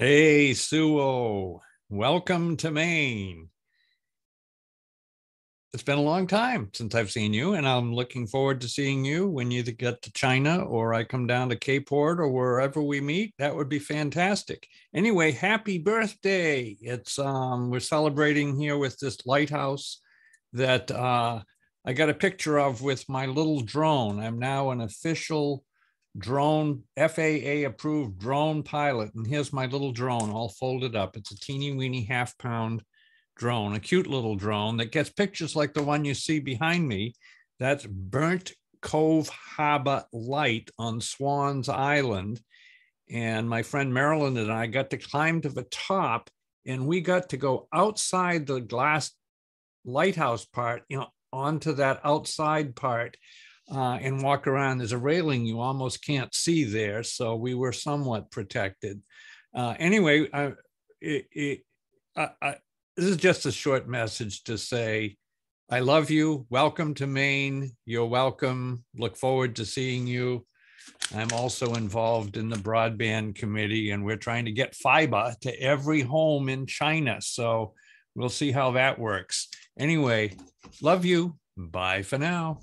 Hey, Suo, welcome to Maine. It's been a long time since I've seen you, and I'm looking forward to seeing you when you get to China or I come down to Cape Port, or wherever we meet. That would be fantastic. Anyway, happy birthday. It's um we're celebrating here with this lighthouse that uh I got a picture of with my little drone. I'm now an official drone, FAA approved drone pilot. And here's my little drone all folded up. It's a teeny weeny half pound drone, a cute little drone that gets pictures like the one you see behind me. That's Burnt Cove Harbor Light on Swans Island. And my friend Marilyn and I got to climb to the top and we got to go outside the glass lighthouse part, you know, onto that outside part uh, and walk around. There's a railing you almost can't see there, so we were somewhat protected. Uh, anyway, I, it, it, I, I, this is just a short message to say, I love you. Welcome to Maine. You're welcome. Look forward to seeing you. I'm also involved in the broadband committee, and we're trying to get fiber to every home in China. So we'll see how that works. Anyway, love you. Bye for now.